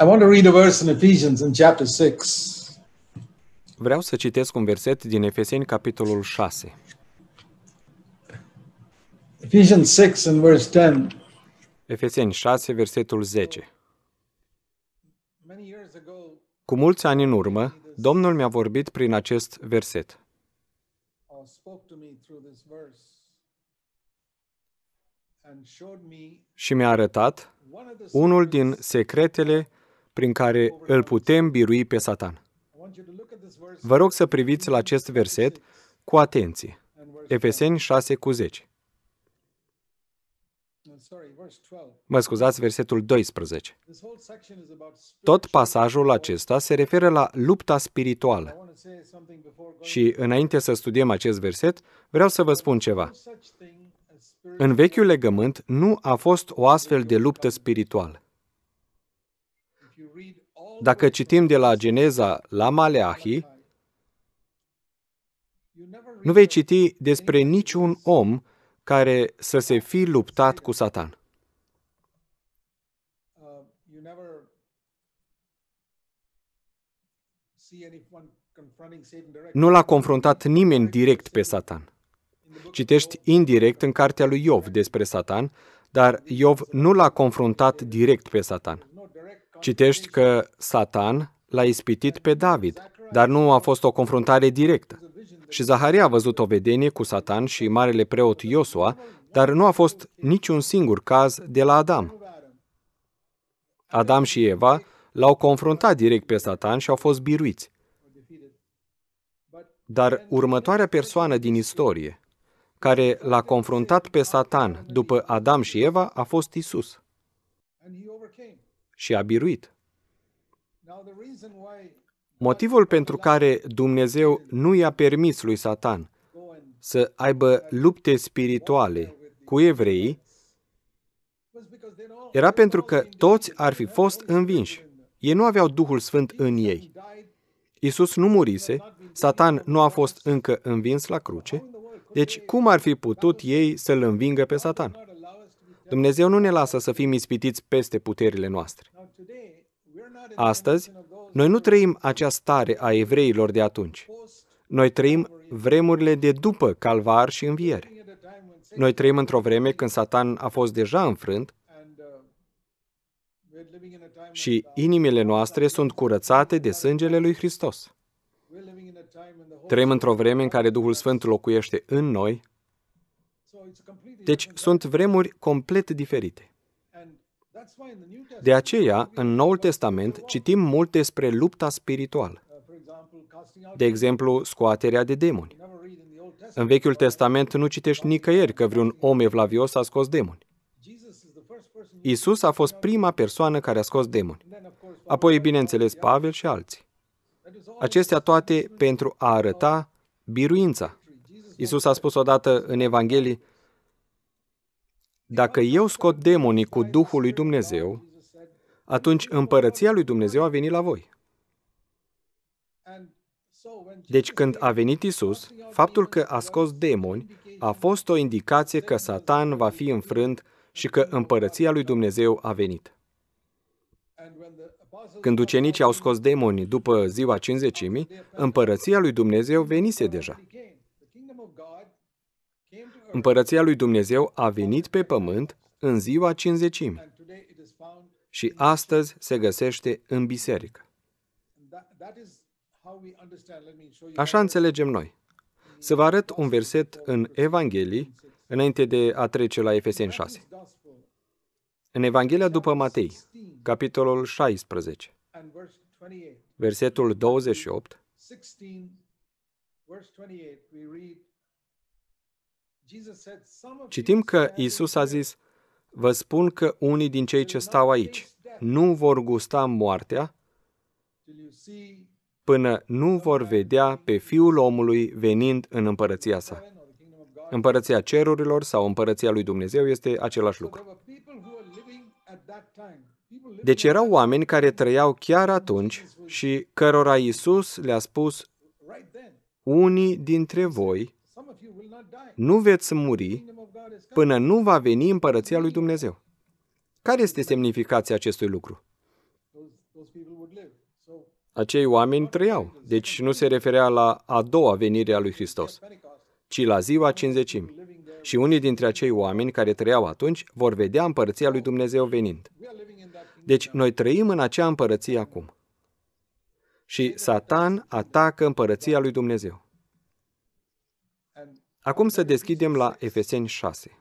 I want to read a verse in Ephesians in chapter 6. Vreau să citesc un verset din Efeseni capitolul 6. Ephesians 6 and verse 10. Efeseni 6 versetul 10. Cu mulți ani în urmă, Domnul mi-a vorbit prin acest verset. Și mi-a arătat unul din secretele prin care îl putem birui pe Satan. Vă rog să priviți la acest verset cu atenție. Efeseni 6 cu 10. Mă scuzați, versetul 12. Tot pasajul acesta se referă la lupta spirituală. Și înainte să studiem acest verset, vreau să vă spun ceva. În vechiul legământ nu a fost o astfel de luptă spirituală. Dacă citim de la Geneza la Maleahi, nu vei citi despre niciun om care să se fi luptat cu Satan. Nu l-a confruntat nimeni direct pe Satan. Citești indirect în cartea lui Iov despre Satan, dar Iov nu l-a confruntat direct pe Satan. Citești că Satan l-a ispitit pe David, dar nu a fost o confruntare directă. Și Zaharia a văzut o vedenie cu Satan și marele preot Iosua, dar nu a fost niciun singur caz de la Adam. Adam și Eva l-au confruntat direct pe Satan și au fost biruiți. Dar următoarea persoană din istorie, care l-a confruntat pe Satan după Adam și Eva, a fost Isus și a biruit. Motivul pentru care Dumnezeu nu i-a permis lui Satan să aibă lupte spirituale cu evreii era pentru că toți ar fi fost învinși. Ei nu aveau Duhul Sfânt în ei. Isus nu murise, Satan nu a fost încă învins la cruce, deci cum ar fi putut ei să-l învingă pe Satan? Dumnezeu nu ne lasă să fim ispitiți peste puterile noastre. Astăzi, noi nu trăim acea stare a evreilor de atunci. Noi trăim vremurile de după calvar și înviere. Noi trăim într-o vreme când Satan a fost deja înfrânt și inimile noastre sunt curățate de sângele lui Hristos. Trăim într-o vreme în care Duhul Sfânt locuiește în noi deci sunt vremuri complet diferite. De aceea, în Noul Testament, citim mult despre lupta spirituală. De exemplu, scoaterea de demoni. În Vechiul Testament nu citești nicăieri că vreun om evlavios a scos demoni. Isus a fost prima persoană care a scos demoni. Apoi, bineînțeles, Pavel și alții. Acestea toate pentru a arăta biruința. Isus a spus odată în Evanghelie, dacă eu scot demonii cu Duhul lui Dumnezeu, atunci împărăția lui Dumnezeu a venit la voi. Deci când a venit Isus, faptul că a scos demoni a fost o indicație că Satan va fi înfrânt și că împărăția lui Dumnezeu a venit. Când ucenicii au scos demoni după ziua cinzecimii, împărăția lui Dumnezeu venise deja. Împărăția lui Dumnezeu a venit pe pământ în ziua cinzecimi și astăzi se găsește în biserică. Așa înțelegem noi. Să vă arăt un verset în Evanghelie, înainte de a trece la Efeseni 6. În Evanghelia după Matei, capitolul 16, versetul 28, Citim că Isus a zis, vă spun că unii din cei ce stau aici nu vor gusta moartea până nu vor vedea pe Fiul omului venind în împărăția sa. Împărăția cerurilor sau împărăția lui Dumnezeu este același lucru. Deci erau oameni care trăiau chiar atunci și cărora Isus le-a spus, unii dintre voi nu veți muri până nu va veni împărăția lui Dumnezeu. Care este semnificația acestui lucru? Acei oameni trăiau, deci nu se referea la a doua venire a lui Hristos, ci la ziua cinzecimii. Și unii dintre acei oameni care trăiau atunci vor vedea împărăția lui Dumnezeu venind. Deci noi trăim în acea împărăție acum. Și Satan atacă împărăția lui Dumnezeu. Acum să deschidem la Efeseni 6.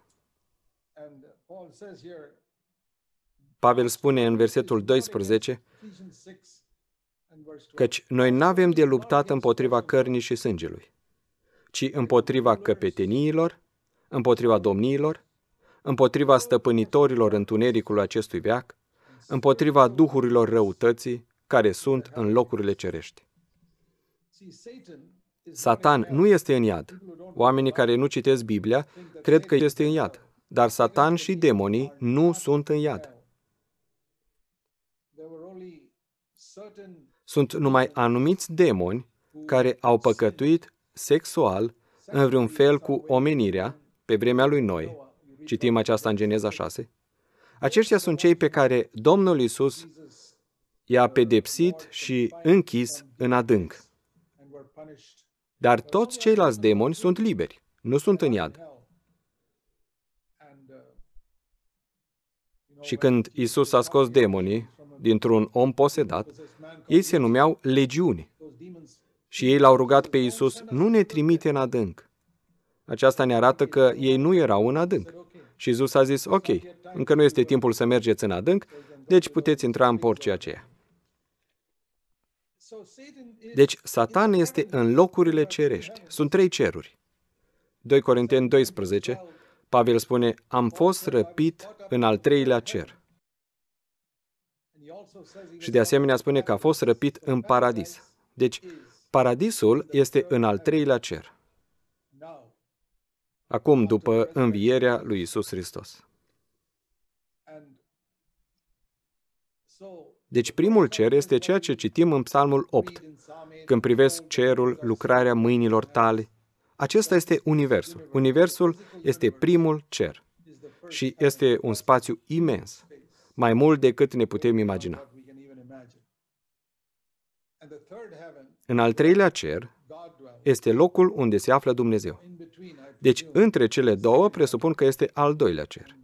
Pavel spune în versetul 12, căci noi nu avem de luptat împotriva cărnii și sângelui, ci împotriva căpeteniilor, împotriva domniilor, împotriva stăpânitorilor întunericului acestui veac, împotriva duhurilor răutății care sunt în locurile cerești. Satan nu este în iad. Oamenii care nu citesc Biblia cred că este în iad. Dar Satan și demonii nu sunt în iad. Sunt numai anumiți demoni care au păcătuit sexual în vreun fel cu omenirea pe vremea lui Noi. Citim aceasta în Geneza 6. Aceștia sunt cei pe care Domnul Isus i-a pedepsit și închis în adânc. Dar toți ceilalți demoni sunt liberi, nu sunt în iad. Și când Isus a scos demonii dintr-un om posedat, ei se numeau legiuni. Și ei l-au rugat pe Isus, nu ne trimite în adânc. Aceasta ne arată că ei nu erau în adânc. Și Isus a zis, ok, încă nu este timpul să mergeți în adânc, deci puteți intra în porcii aceea. Deci, Satan este în locurile cerești. Sunt trei ceruri. 2 Corinteni 12, Pavel spune, am fost răpit în al treilea cer. Și de asemenea spune că a fost răpit în paradis. Deci, paradisul este în al treilea cer. Acum, după învierea lui Isus Hristos. Deci primul cer este ceea ce citim în Psalmul 8. Când privesc cerul, lucrarea mâinilor tale, acesta este universul. Universul este primul cer și este un spațiu imens, mai mult decât ne putem imagina. În al treilea cer este locul unde se află Dumnezeu. Deci, între cele două, presupun că este al doilea cer.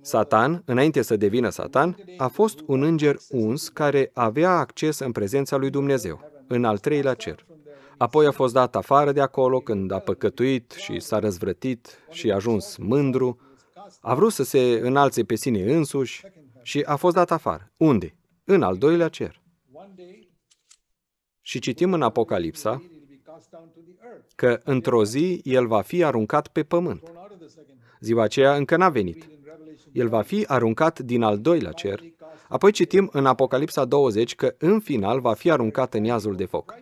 Satan, înainte să devină Satan, a fost un înger uns care avea acces în prezența lui Dumnezeu, în al treilea cer. Apoi a fost dat afară de acolo când a păcătuit și s-a răzvrătit și a ajuns mândru. A vrut să se înalțe pe sine însuși și a fost dat afară. Unde? În al doilea cer. Și citim în Apocalipsa că într-o zi el va fi aruncat pe pământ. Ziua aceea încă n-a venit. El va fi aruncat din al doilea cer. Apoi citim în Apocalipsa 20 că în final va fi aruncat în iazul de foc.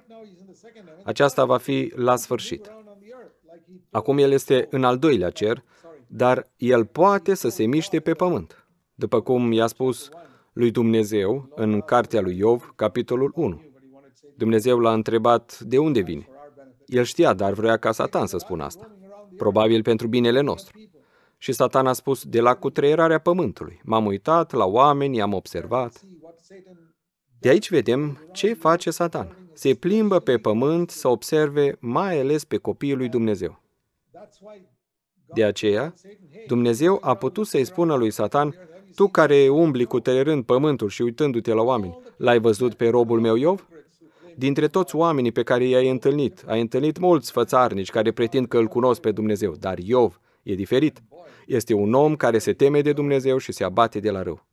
Aceasta va fi la sfârșit. Acum el este în al doilea cer, dar el poate să se miște pe pământ, după cum i-a spus lui Dumnezeu în cartea lui Iov, capitolul 1. Dumnezeu l-a întrebat de unde vine. El știa, dar vrea ca Satan să spună asta. Probabil pentru binele nostru. Și Satan a spus, de la cutreierarea pământului. M-am uitat la oameni, i-am observat. De aici vedem ce face Satan. Se plimbă pe pământ să observe mai ales pe copiii lui Dumnezeu. De aceea, Dumnezeu a putut să-i spună lui Satan, tu care umbli cu pământul și uitându-te la oameni, l-ai văzut pe robul meu Iov? Dintre toți oamenii pe care i-ai întâlnit, ai întâlnit mulți fățarnici care pretind că îl cunosc pe Dumnezeu, dar Iov e diferit. Este un om care se teme de Dumnezeu și se abate de la rău.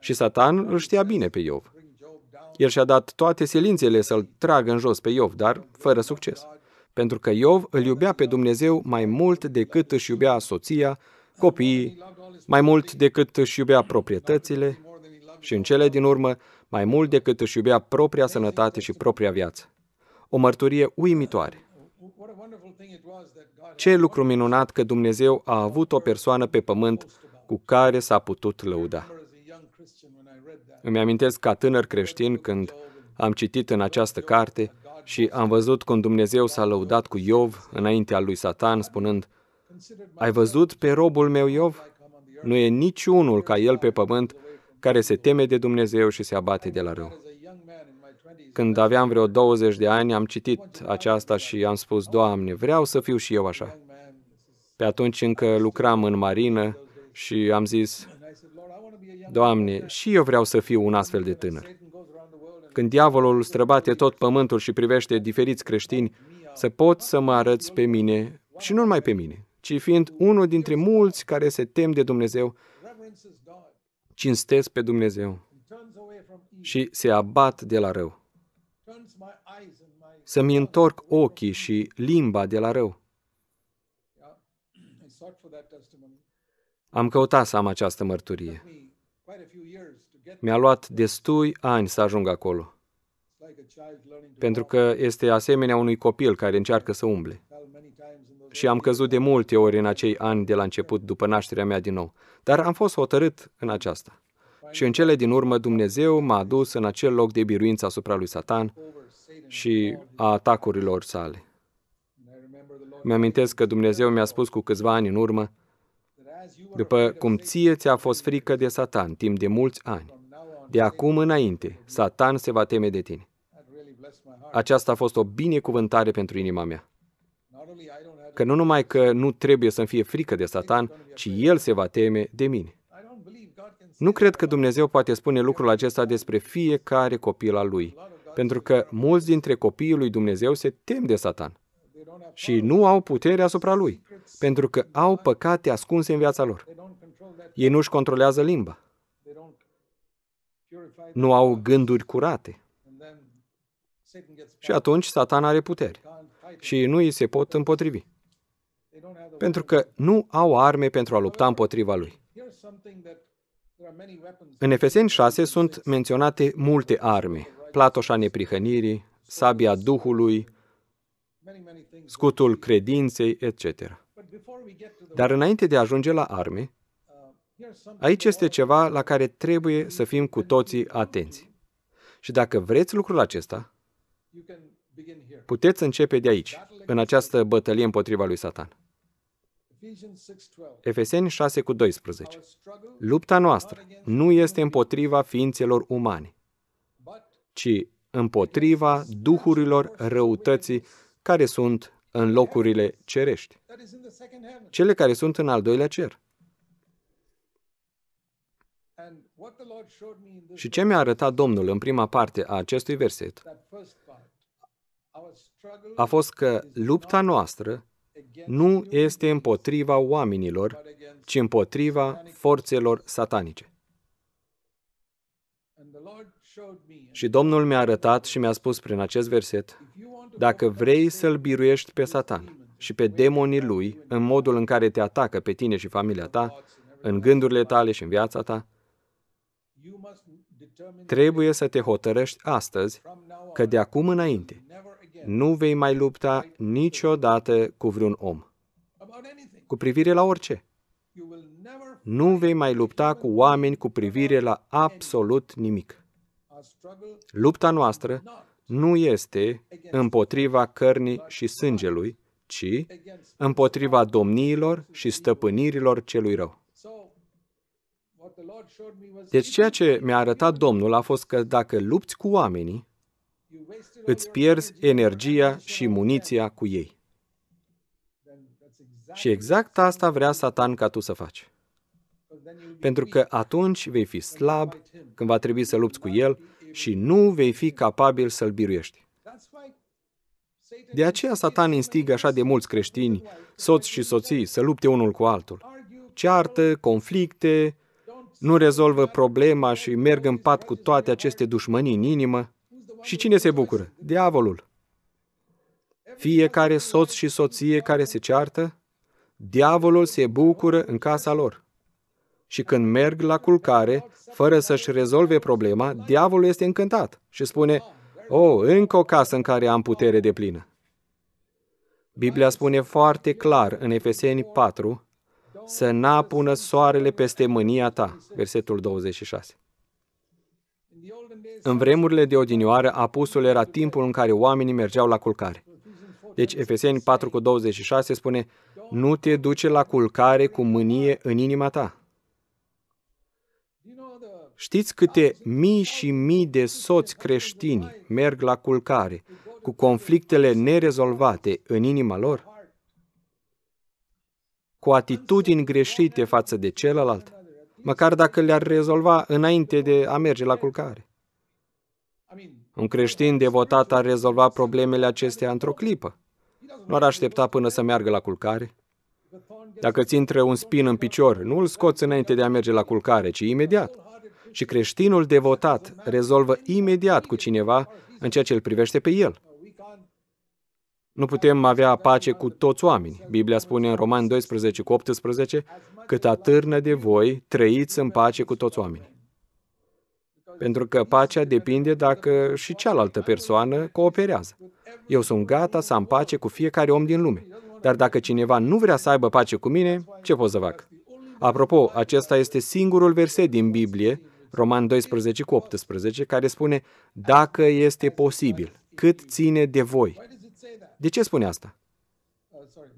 Și Satan îl știa bine pe Iov. El și-a dat toate silințele să-l tragă în jos pe Iov, dar fără succes. Pentru că Iov îl iubea pe Dumnezeu mai mult decât își iubea soția, copiii, mai mult decât își iubea proprietățile și, în cele din urmă, mai mult decât își iubea propria sănătate și propria viață. O mărturie uimitoare. Ce lucru minunat că Dumnezeu a avut o persoană pe pământ cu care s-a putut lăuda. Îmi amintesc ca tânăr creștin când am citit în această carte și am văzut cum Dumnezeu s-a lăudat cu Iov înaintea lui Satan, spunând, Ai văzut pe robul meu Iov? Nu e niciunul ca el pe pământ care se teme de Dumnezeu și se abate de la rău. Când aveam vreo 20 de ani, am citit aceasta și am spus, Doamne, vreau să fiu și eu așa. Pe atunci încă lucram în marină și am zis, Doamne, și eu vreau să fiu un astfel de tânăr. Când diavolul străbate tot pământul și privește diferiți creștini, să pot să mă arăți pe mine, și nu numai pe mine, ci fiind unul dintre mulți care se tem de Dumnezeu, cinstesc pe Dumnezeu și se abat de la rău. Să-mi întorc ochii și limba de la rău. Am căutat să am această mărturie. Mi-a luat destui ani să ajung acolo. Pentru că este asemenea unui copil care încearcă să umble. Și am căzut de multe ori în acei ani de la început, după nașterea mea din nou. Dar am fost hotărât în aceasta. Și în cele din urmă Dumnezeu m-a adus în acel loc de biruință asupra lui Satan și a atacurilor sale. Mi-amintesc că Dumnezeu mi-a spus cu câțiva ani în urmă, după cum ție ți-a fost frică de Satan timp de mulți ani, de acum înainte, Satan se va teme de tine. Aceasta a fost o binecuvântare pentru inima mea. Că nu numai că nu trebuie să-mi fie frică de Satan, ci el se va teme de mine. Nu cred că Dumnezeu poate spune lucrul acesta despre fiecare copil al lui, pentru că mulți dintre copiii lui Dumnezeu se tem de Satan și nu au putere asupra lui, pentru că au păcate ascunse în viața lor. Ei nu-și controlează limba. Nu au gânduri curate. Și atunci Satan are putere și nu îi se pot împotrivi, pentru că nu au arme pentru a lupta împotriva lui. În Efeseni 6 sunt menționate multe arme, platoșa neprihănirii, sabia Duhului, scutul credinței, etc. Dar înainte de a ajunge la arme, aici este ceva la care trebuie să fim cu toții atenți. Și dacă vreți lucrul acesta, puteți începe de aici, în această bătălie împotriva lui Satan. Efeseni 6 cu 12. Lupta noastră nu este împotriva ființelor umane, ci împotriva duhurilor răutății care sunt în locurile cerești, cele care sunt în al doilea cer. Și ce mi-a arătat Domnul în prima parte a acestui verset a fost că lupta noastră nu este împotriva oamenilor, ci împotriva forțelor satanice. Și Domnul mi-a arătat și mi-a spus prin acest verset, dacă vrei să-l biruiești pe Satan și pe demonii lui în modul în care te atacă pe tine și familia ta, în gândurile tale și în viața ta, trebuie să te hotărăști astăzi că de acum înainte nu vei mai lupta niciodată cu vreun om. Cu privire la orice. Nu vei mai lupta cu oameni cu privire la absolut nimic. Lupta noastră nu este împotriva cărnii și sângelui, ci împotriva domniilor și stăpânirilor celui rău. Deci ceea ce mi-a arătat Domnul a fost că dacă lupți cu oamenii, îți pierzi energia și muniția cu ei. Și exact asta vrea Satan ca tu să faci. Pentru că atunci vei fi slab când va trebui să lupți cu el și nu vei fi capabil să-l biruiești. De aceea Satan instigă așa de mulți creștini, soți și soții, să lupte unul cu altul. Ceartă, conflicte, nu rezolvă problema și merg în pat cu toate aceste dușmănii în inimă. Și cine se bucură? Diavolul. Fiecare soț și soție care se ceartă, diavolul se bucură în casa lor. Și când merg la culcare, fără să-și rezolve problema, diavolul este încântat și spune, Oh, încă o casă în care am putere de plină. Biblia spune foarte clar în Efeseni 4 să n-apună soarele peste mânia ta, versetul 26. În vremurile de odinioară, apusul era timpul în care oamenii mergeau la culcare. Deci Efeseni 4:26 spune, nu te duce la culcare cu mânie în inima ta. Știți câte mii și mii de soți creștini merg la culcare cu conflictele nerezolvate în inima lor? Cu atitudini greșite față de celălalt? măcar dacă le-ar rezolva înainte de a merge la culcare. Un creștin devotat ar rezolva problemele acestea într-o clipă. Nu ar aștepta până să meargă la culcare. Dacă ți intră un spin în picior, nu îl scoți înainte de a merge la culcare, ci imediat. Și creștinul devotat rezolvă imediat cu cineva în ceea ce îl privește pe el. Nu putem avea pace cu toți oamenii. Biblia spune în Roman 12 cu 18, cât atârnă de voi, trăiți în pace cu toți oamenii. Pentru că pacea depinde dacă și cealaltă persoană cooperează. Eu sunt gata să am pace cu fiecare om din lume. Dar dacă cineva nu vrea să aibă pace cu mine, ce pot să fac? Apropo, acesta este singurul verset din Biblie, Roman 12 cu 18, care spune, dacă este posibil, cât ține de voi, de ce spune asta? Uh,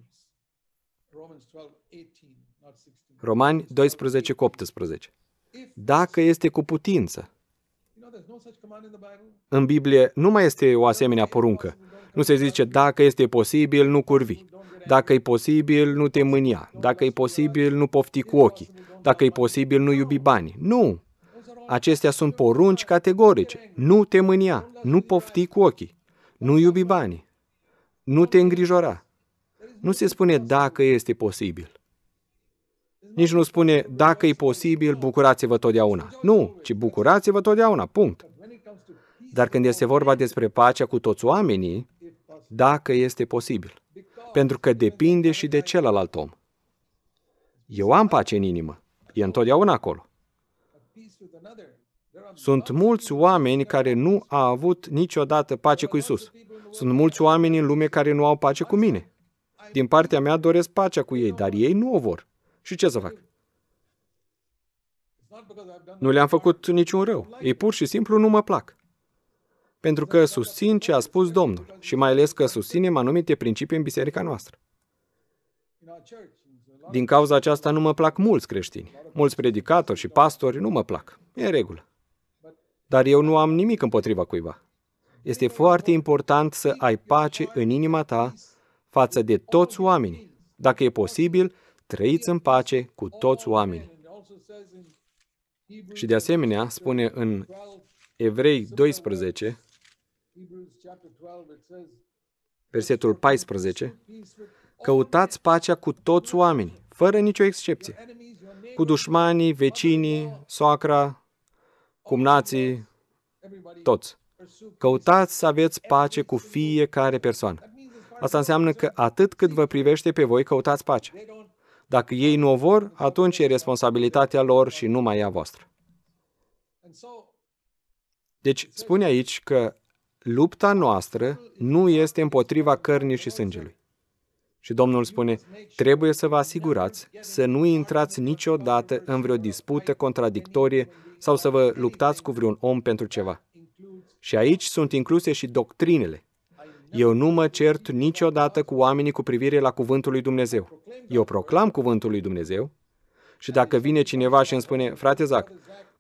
Romani 12 cu 18. Dacă este cu putință. În Biblie nu mai este o asemenea poruncă. Nu se zice, dacă este posibil, nu curvi. Dacă e posibil, nu te mânia. Dacă e posibil, nu pofti cu ochii. Dacă e posibil, nu iubi bani. Nu! Acestea sunt porunci categorice. Nu te mânia, nu pofti cu ochii, nu iubi banii. Nu te îngrijora. Nu se spune dacă este posibil. Nici nu spune dacă e posibil, bucurați-vă totdeauna. Nu, ci bucurați-vă totdeauna, punct. Dar când este vorba despre pacea cu toți oamenii, dacă este posibil. Pentru că depinde și de celălalt om. Eu am pace în inimă. E întotdeauna acolo. Sunt mulți oameni care nu au avut niciodată pace cu Isus. Sunt mulți oameni în lume care nu au pace cu mine. Din partea mea doresc pacea cu ei, dar ei nu o vor. Și ce să fac? Nu le-am făcut niciun rău. Ei pur și simplu nu mă plac. Pentru că susțin ce a spus Domnul și mai ales că susținem anumite principii în biserica noastră. Din cauza aceasta nu mă plac mulți creștini. Mulți predicatori și pastori nu mă plac. E în regulă. Dar eu nu am nimic împotriva cuiva. Este foarte important să ai pace în inima ta față de toți oamenii. Dacă e posibil, trăiți în pace cu toți oamenii. Și de asemenea, spune în Evrei 12, versetul 14, căutați pacea cu toți oamenii, fără nicio excepție, cu dușmanii, vecinii, soacra, cumnații, toți. Căutați să aveți pace cu fiecare persoană. Asta înseamnă că atât cât vă privește pe voi, căutați pace. Dacă ei nu o vor, atunci e responsabilitatea lor și nu mai a voastră. Deci, spune aici că lupta noastră nu este împotriva cărnii și sângelui. Și Domnul spune, trebuie să vă asigurați să nu intrați niciodată în vreo dispută contradictorie sau să vă luptați cu vreun om pentru ceva. Și aici sunt incluse și doctrinele. Eu nu mă cert niciodată cu oamenii cu privire la cuvântul lui Dumnezeu. Eu proclam cuvântul lui Dumnezeu și dacă vine cineva și îmi spune, frate Zac,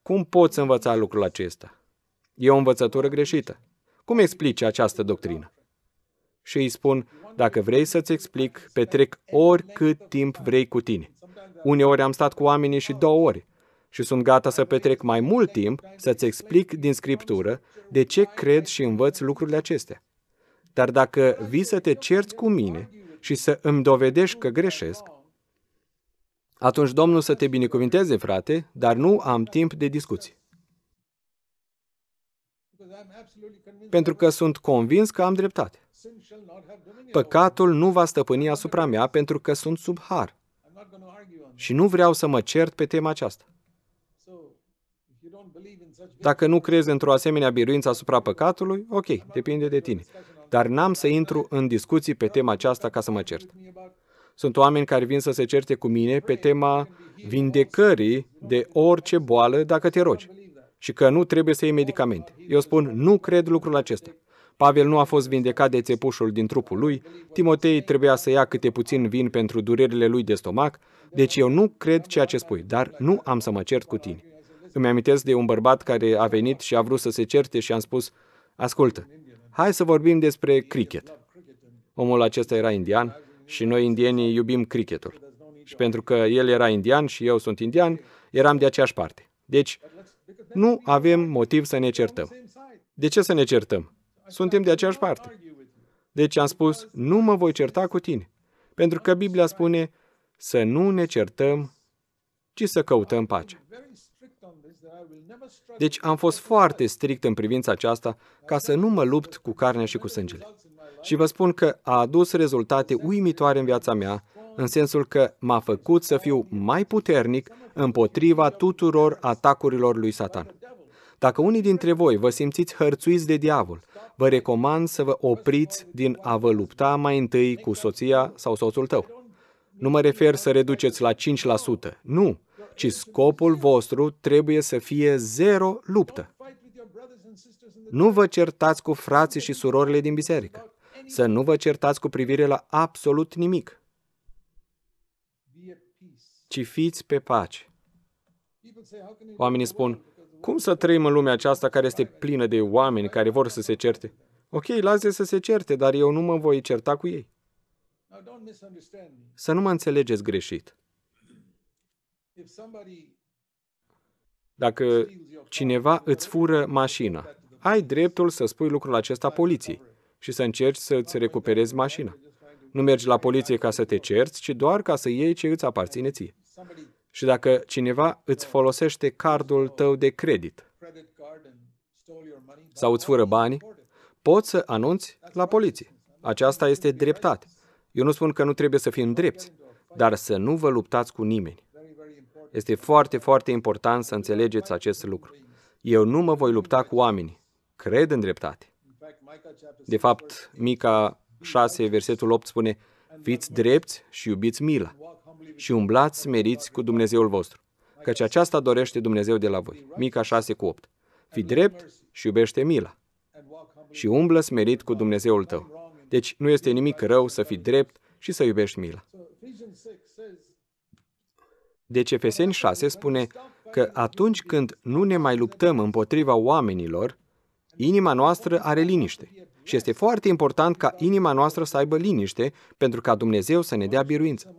cum poți învăța lucrul acesta? E o învățătură greșită. Cum explici această doctrină? Și îi spun, dacă vrei să-ți explic, petrec oricât timp vrei cu tine. Uneori am stat cu oamenii și două ori și sunt gata să petrec mai mult timp să-ți explic din Scriptură de ce cred și învăț lucrurile acestea. Dar dacă vii să te cerți cu mine și să îmi dovedești că greșesc, atunci Domnul să te binecuvinteze, frate, dar nu am timp de discuții. Pentru că sunt convins că am dreptate. Păcatul nu va stăpâni asupra mea pentru că sunt sub har. Și nu vreau să mă cert pe tema aceasta. Dacă nu crezi într-o asemenea biruință asupra păcatului, ok, depinde de tine. Dar n-am să intru în discuții pe tema aceasta ca să mă cert. Sunt oameni care vin să se certe cu mine pe tema vindecării de orice boală dacă te rogi și că nu trebuie să iei medicamente. Eu spun, nu cred lucrul acesta. Pavel nu a fost vindecat de țepușul din trupul lui, Timotei trebuia să ia câte puțin vin pentru durerile lui de stomac, deci eu nu cred ceea ce spui, dar nu am să mă cert cu tine. Îmi amintesc de un bărbat care a venit și a vrut să se certe și am spus, ascultă, hai să vorbim despre cricket. Omul acesta era indian și noi indienii iubim cricketul. Și pentru că el era indian și eu sunt indian, eram de aceeași parte. Deci, nu avem motiv să ne certăm. De ce să ne certăm? Suntem de aceeași parte. Deci am spus, nu mă voi certa cu tine. Pentru că Biblia spune să nu ne certăm, ci să căutăm pace.” Deci am fost foarte strict în privința aceasta ca să nu mă lupt cu carnea și cu sângele. Și vă spun că a adus rezultate uimitoare în viața mea, în sensul că m-a făcut să fiu mai puternic împotriva tuturor atacurilor lui Satan. Dacă unii dintre voi vă simțiți hărțuiți de diavol, vă recomand să vă opriți din a vă lupta mai întâi cu soția sau soțul tău. Nu mă refer să reduceți la 5%, nu, ci scopul vostru trebuie să fie zero luptă. Nu vă certați cu frații și surorile din biserică. Să nu vă certați cu privire la absolut nimic. Ci fiți pe pace. Oamenii spun, cum să trăim în lumea aceasta care este plină de oameni care vor să se certe? Ok, lasă să se certe, dar eu nu mă voi certa cu ei. Să nu mă înțelegeți greșit. Dacă cineva îți fură mașina, ai dreptul să spui lucrul acesta poliției și să încerci să îți recuperezi mașina. Nu mergi la poliție ca să te cerți, ci doar ca să iei ce îți aparține ție. Și dacă cineva îți folosește cardul tău de credit sau îți fură bani, poți să anunți la poliție. Aceasta este dreptate. Eu nu spun că nu trebuie să fim drepți, dar să nu vă luptați cu nimeni. Este foarte, foarte important să înțelegeți acest lucru. Eu nu mă voi lupta cu oamenii. Cred în dreptate. De fapt, Mica 6, versetul 8 spune, Fiți drepți și iubiți mila și umblați smeriți cu Dumnezeul vostru, căci aceasta dorește Dumnezeu de la voi. Mica 6 cu 8. Fii drept și iubește mila și umblă smerit cu Dumnezeul tău. Deci nu este nimic rău să fii drept și să iubești mila. Deci Efeseni 6 spune că atunci când nu ne mai luptăm împotriva oamenilor, inima noastră are liniște. Și este foarte important ca inima noastră să aibă liniște pentru ca Dumnezeu să ne dea biruință.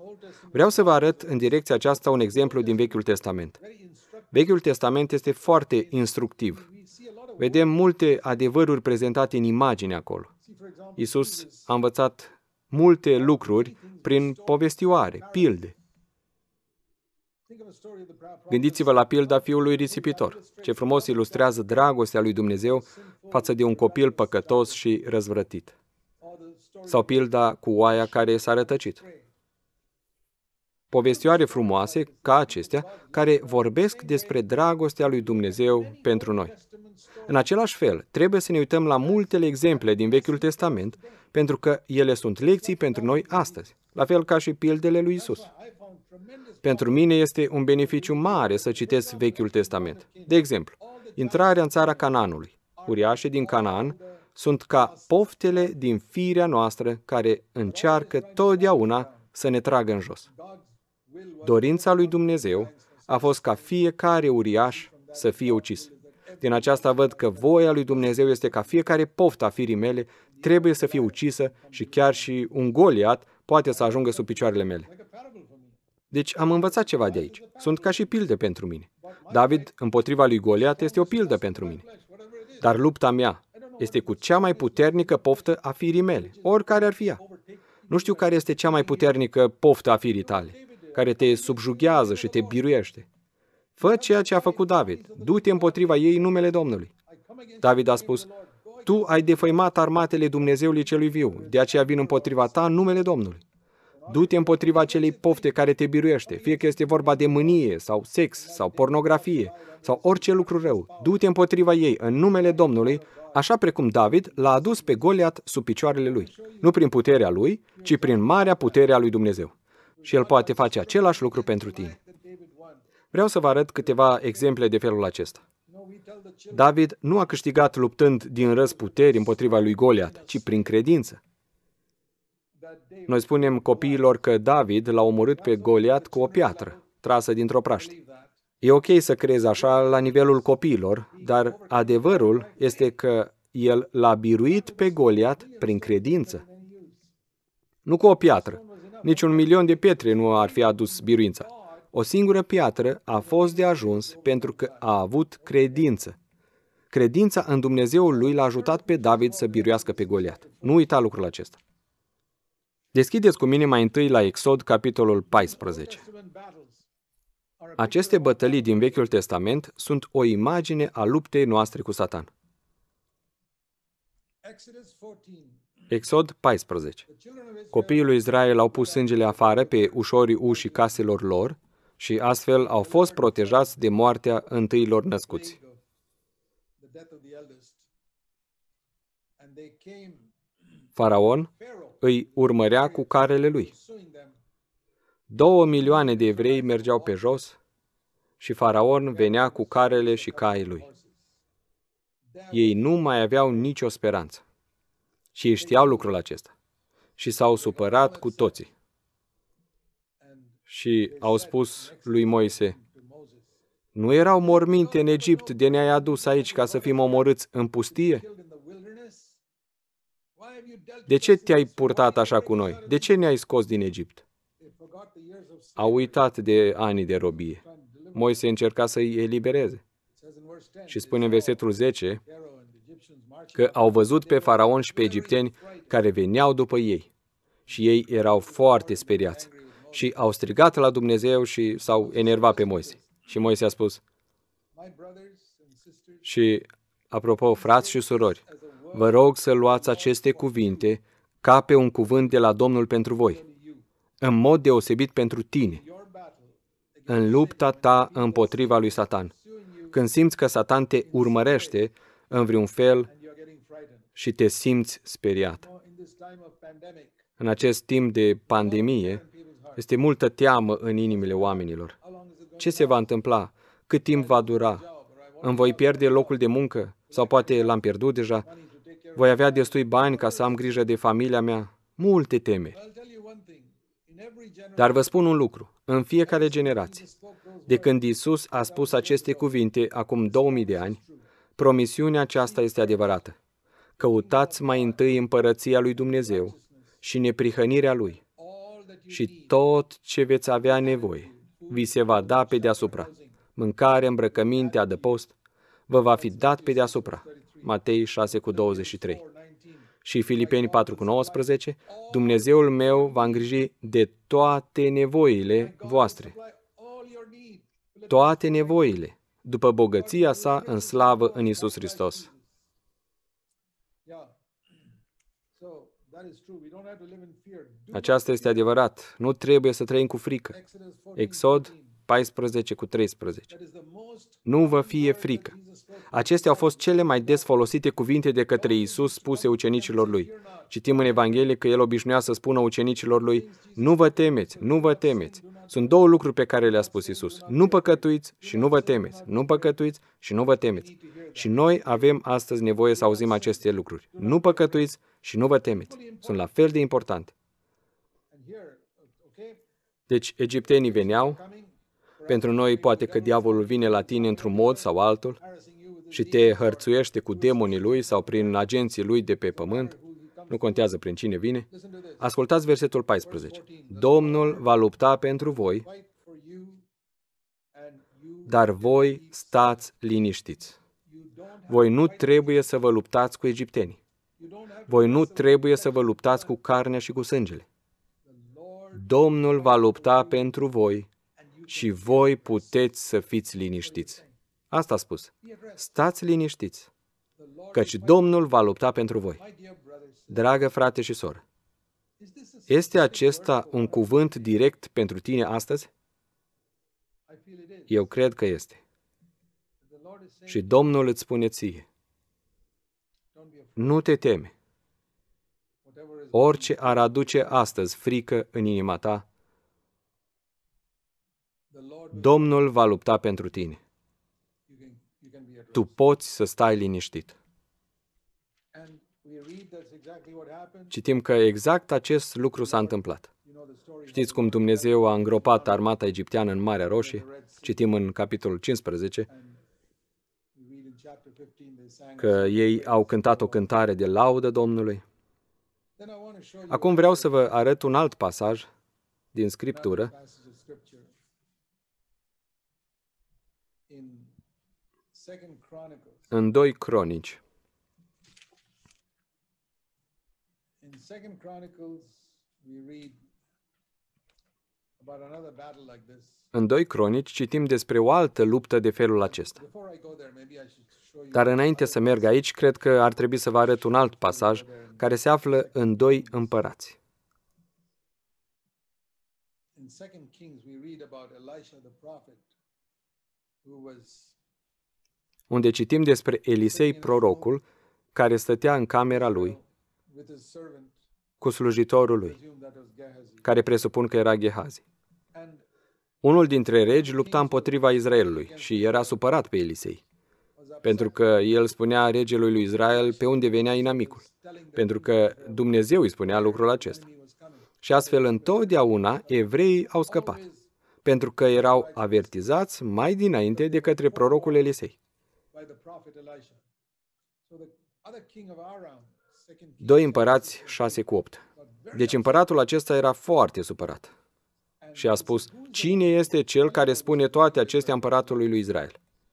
Vreau să vă arăt în direcția aceasta un exemplu din Vechiul Testament. Vechiul Testament este foarte instructiv. Vedem multe adevăruri prezentate în imagine acolo. Isus a învățat multe lucruri prin povestioare, pilde. Gândiți-vă la pilda fiului risipitor. Ce frumos ilustrează dragostea lui Dumnezeu față de un copil păcătos și răzvrătit. Sau pilda cu oaia care s-a rătăcit. Povestioare frumoase ca acestea care vorbesc despre dragostea lui Dumnezeu pentru noi. În același fel, trebuie să ne uităm la multele exemple din Vechiul Testament, pentru că ele sunt lecții pentru noi astăzi, la fel ca și pildele lui Isus. Pentru mine este un beneficiu mare să citesc Vechiul Testament. De exemplu, intrarea în țara Cananului. Uriașe din Canaan sunt ca poftele din firea noastră care încearcă totdeauna să ne tragă în jos. Dorința lui Dumnezeu a fost ca fiecare uriaș să fie ucis. Din aceasta văd că voia lui Dumnezeu este ca fiecare poftă a firii mele trebuie să fie ucisă și chiar și un goliat poate să ajungă sub picioarele mele. Deci am învățat ceva de aici. Sunt ca și pilde pentru mine. David, împotriva lui Goliat, este o pildă pentru mine. Dar lupta mea este cu cea mai puternică poftă a firii mele, oricare ar fi ea. Nu știu care este cea mai puternică poftă a firii tale, care te subjugează și te biruiește. Fă ceea ce a făcut David. Du-te împotriva ei în numele Domnului. David a spus, Tu ai defăimat armatele Dumnezeului celui viu, de aceea vin împotriva ta în numele Domnului. Du-te împotriva acelei pofte care te biruiește, fie că este vorba de mânie sau sex sau pornografie sau orice lucru rău. Du-te împotriva ei în numele Domnului, așa precum David l-a adus pe Goliat sub picioarele lui. Nu prin puterea lui, ci prin marea putere a lui Dumnezeu. Și el poate face același lucru pentru tine. Vreau să vă arăt câteva exemple de felul acesta. David nu a câștigat luptând din răz puteri împotriva lui Goliat, ci prin credință. Noi spunem copiilor că David l-a omorât pe Goliat cu o piatră, trasă dintr-o praștie. E ok să crezi așa la nivelul copiilor, dar adevărul este că el l-a biruit pe Goliat prin credință. Nu cu o piatră. Nici un milion de pietre nu ar fi adus biruința. O singură piatră a fost de ajuns pentru că a avut credință. Credința în Dumnezeul lui l-a ajutat pe David să biruiască pe Goliat. Nu uita lucrul acesta. Deschideți cu mine mai întâi la Exod, capitolul 14. Aceste bătălii din Vechiul Testament sunt o imagine a luptei noastre cu Satan. Exod 14. Copiii lui Israel au pus sângele afară pe ușorii ușii caselor lor și astfel au fost protejați de moartea întâilor născuți. Faraon îi urmărea cu carele lui. Două milioane de evrei mergeau pe jos și faraon venea cu carele și caii lui. Ei nu mai aveau nicio speranță. Și ei știau lucrul acesta. Și s-au supărat cu toții. Și au spus lui Moise, nu erau morminte în Egipt de ne-ai adus aici ca să fim omorâți în pustie? De ce te-ai purtat așa cu noi? De ce ne-ai scos din Egipt? Au uitat de ani de robie. Moise încerca să-i elibereze. Și spune în versetul 10 că au văzut pe faraon și pe egipteni care veneau după ei. Și ei erau foarte speriați și au strigat la Dumnezeu și s-au enervat pe Moise. Și Moise a spus, și apropo, frați și surori, Vă rog să luați aceste cuvinte ca pe un cuvânt de la Domnul pentru voi, în mod deosebit pentru tine, în lupta ta împotriva lui Satan. Când simți că Satan te urmărește în vreun fel și te simți speriat. În acest timp de pandemie, este multă teamă în inimile oamenilor. Ce se va întâmpla? Cât timp va dura? Îmi voi pierde locul de muncă? Sau poate l-am pierdut deja? Voi avea destui bani ca să am grijă de familia mea. Multe temeri. Dar vă spun un lucru. În fiecare generație, de când Isus a spus aceste cuvinte acum 2000 de ani, promisiunea aceasta este adevărată. Căutați mai întâi împărăția lui Dumnezeu și neprihănirea lui și tot ce veți avea nevoie vi se va da pe deasupra. Mâncare, îmbrăcăminte, adăpost, vă va fi dat pe deasupra. Matei 6 cu 23 și Filipeni 4 cu 19, Dumnezeul meu va îngriji de toate nevoile voastre. Toate nevoile, după bogăția sa în slavă în Isus Hristos. Aceasta este adevărat. Nu trebuie să trăim cu frică. Exod 14 cu 13. Nu vă fie frică. Acestea au fost cele mai des folosite cuvinte de către Isus spuse ucenicilor lui. Citim în Evanghelie că el obișnuia să spună ucenicilor lui, nu vă temeți, nu vă temeți. Sunt două lucruri pe care le-a spus Isus. Nu păcătuiți și nu vă temeți. Nu păcătuiți și nu vă temeți. Și noi avem astăzi nevoie să auzim aceste lucruri. Nu păcătuiți și nu vă temeți. Sunt la fel de importante. Deci, egiptenii veneau, pentru noi poate că diavolul vine la tine într-un mod sau altul și te hărțuiește cu demonii lui sau prin agenții lui de pe pământ. Nu contează prin cine vine. Ascultați versetul 14. Domnul va lupta pentru voi, dar voi stați liniștiți. Voi nu trebuie să vă luptați cu egiptenii. Voi nu trebuie să vă luptați cu carnea și cu sângele. Domnul va lupta pentru voi și voi puteți să fiți liniștiți. Asta a spus. Stați liniștiți, căci Domnul va lupta pentru voi. Dragă frate și soră, este acesta un cuvânt direct pentru tine astăzi? Eu cred că este. Și Domnul îți spune ție, nu te teme. Orice ar aduce astăzi frică în inima ta, Domnul va lupta pentru tine. Tu poți să stai liniștit. Citim că exact acest lucru s-a întâmplat. Știți cum Dumnezeu a îngropat armata egipteană în Marea Roșie? Citim în capitolul 15 că ei au cântat o cântare de laudă Domnului. Acum vreau să vă arăt un alt pasaj din Scriptură În 2 Cronici. în 2 Cronici citim despre o altă luptă de felul acesta. Dar înainte să merg aici, cred că ar trebui să vă arăt un alt pasaj care se află în 2 împărați. În 2 Kings we read about Elisha the prophet who was unde citim despre Elisei, prorocul, care stătea în camera lui cu slujitorul lui, care presupun că era Gehazi. Unul dintre regi lupta împotriva Israelului și era supărat pe Elisei, pentru că el spunea regelui lui Israel pe unde venea inamicul, pentru că Dumnezeu îi spunea lucrul acesta. Și astfel întotdeauna evreii au scăpat, pentru că erau avertizați mai dinainte de către prorocul Elisei by the prophet Elisha. So the other king of Aram, second king, 2 împărați 6 cu 8. Deci împăratul acesta era foarte supărat și a spus, Cine este cel care spune toate acestea împăratului lui Israel?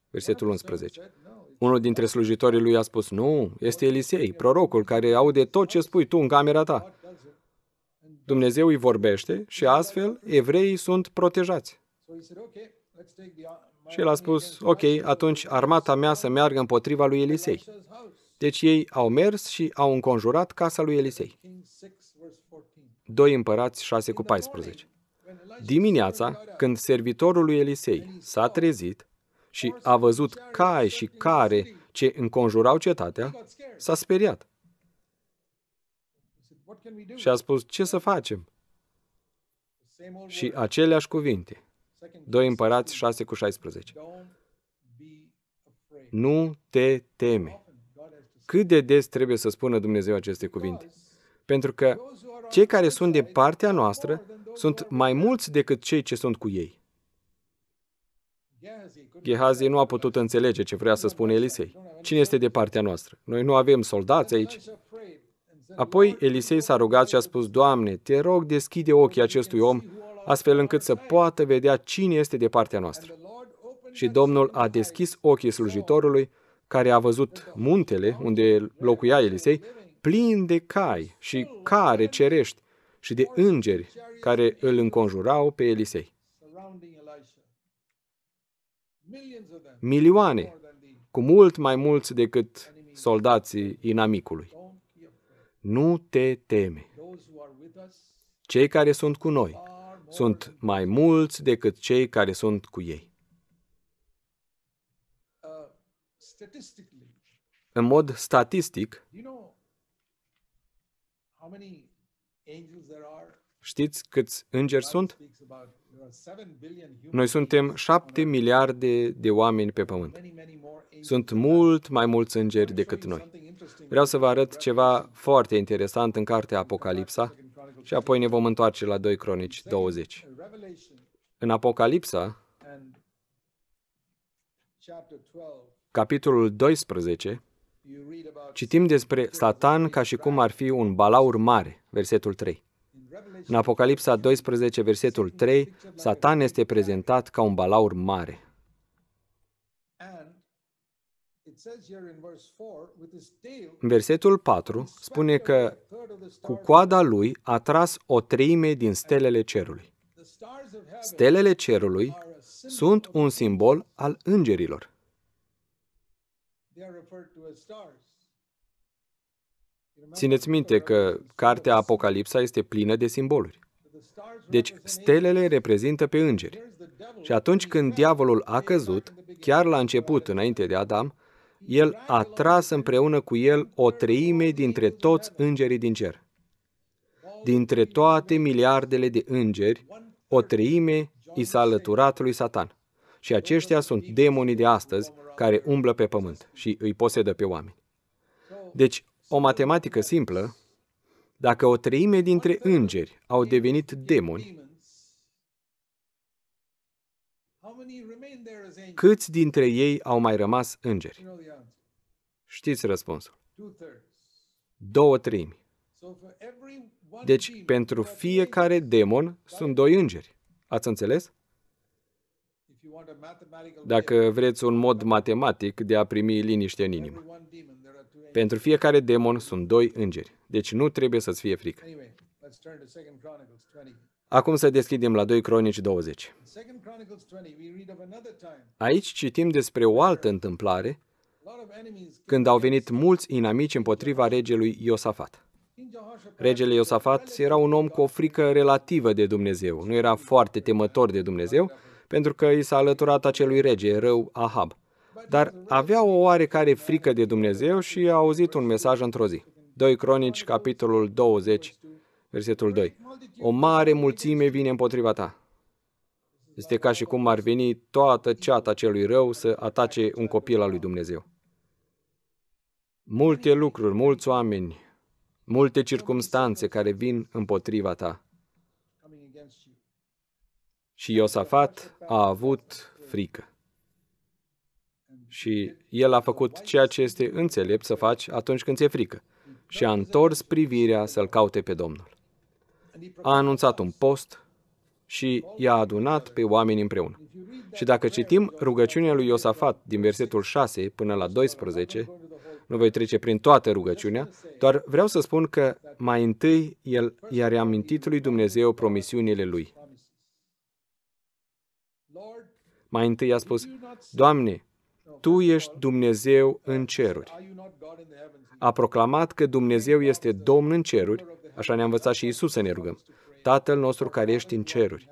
Versetul 11. Unul dintre slujitorii lui a spus, Nu, este Elisei, prorocul, care aude tot ce spui tu în camera ta. Dumnezeu îi vorbește și astfel evreii sunt protejați. Și el a spus, ok, atunci armata mea să meargă împotriva lui Elisei. Deci ei au mers și au înconjurat casa lui Elisei. Doi împărați 6 cu 14. Dimineața, când servitorul lui Elisei s-a trezit și a văzut cai și care ce înconjurau cetatea, s-a speriat. Și a spus, ce să facem? Și aceleași cuvinte. 2 împărați 6 cu 16. Nu te teme. Cât de des trebuie să spună Dumnezeu aceste cuvinte? Pentru că cei care sunt de partea noastră sunt mai mulți decât cei ce sunt cu ei. Gehazi nu a putut înțelege ce vrea să spună Elisei. Cine este de partea noastră? Noi nu avem soldați aici. Apoi Elisei s-a rugat și a spus, Doamne, te rog, deschide ochii acestui om astfel încât să poată vedea cine este de partea noastră. Și Domnul a deschis ochii slujitorului, care a văzut muntele unde locuia Elisei, plin de cai și care cerești și de îngeri care îl înconjurau pe Elisei. Milioane, cu mult mai mulți decât soldații inamicului. Nu te teme. Cei care sunt cu noi, sunt mai mulți decât cei care sunt cu ei. În mod statistic, știți câți îngeri sunt? Noi suntem șapte miliarde de oameni pe pământ. Sunt mult mai mulți îngeri decât noi. Vreau să vă arăt ceva foarte interesant în cartea Apocalipsa, și apoi ne vom întoarce la 2 Cronici 20. În Apocalipsa, capitolul 12, citim despre Satan ca și cum ar fi un balaur mare, versetul 3. În Apocalipsa 12, versetul 3, Satan este prezentat ca un balaur mare. Versetul 4 spune că cu coada lui a tras o treime din stelele cerului. Stelele cerului sunt un simbol al îngerilor. Țineți minte că cartea Apocalipsa este plină de simboluri. Deci, stelele reprezintă pe îngeri. Și atunci când diavolul a căzut, chiar la început, înainte de Adam, el a tras împreună cu el o treime dintre toți îngerii din cer. Dintre toate miliardele de îngeri, o treime i s-a alăturat lui Satan. Și aceștia sunt demonii de astăzi care umblă pe pământ și îi posedă pe oameni. Deci, o matematică simplă, dacă o treime dintre îngeri au devenit demoni, Câți dintre ei au mai rămas îngeri? Știți răspunsul. Două treimi. Deci, pentru fiecare demon sunt doi îngeri. Ați înțeles? Dacă vreți un mod matematic de a primi liniște în inimă. Pentru fiecare demon sunt doi îngeri. Deci nu trebuie să-ți fie frică. Acum să deschidem la 2 Cronici 20. Aici citim despre o altă întâmplare, când au venit mulți inamici împotriva regelui Iosafat. Regele Iosafat era un om cu o frică relativă de Dumnezeu, nu era foarte temător de Dumnezeu, pentru că i s-a alăturat acelui rege rău Ahab. Dar avea o oarecare frică de Dumnezeu și a auzit un mesaj într-o zi. 2 Cronici, capitolul 20, Versetul 2. O mare mulțime vine împotriva ta. Este ca și cum ar veni toată ceata celui rău să atace un copil al lui Dumnezeu. Multe lucruri, mulți oameni, multe circumstanțe care vin împotriva ta. Și Iosafat a avut frică. Și el a făcut ceea ce este înțelept să faci atunci când ți-e frică. Și a întors privirea să-l caute pe Domnul a anunțat un post și i-a adunat pe oameni împreună. Și dacă citim rugăciunea lui Iosafat din versetul 6 până la 12, nu voi trece prin toată rugăciunea, doar vreau să spun că mai întâi el i-a reamintit lui Dumnezeu promisiunile lui. Mai întâi a spus, Doamne, Tu ești Dumnezeu în ceruri. A proclamat că Dumnezeu este Domn în ceruri Așa ne-a învățat și Isus să ne rugăm. Tatăl nostru care ești în ceruri.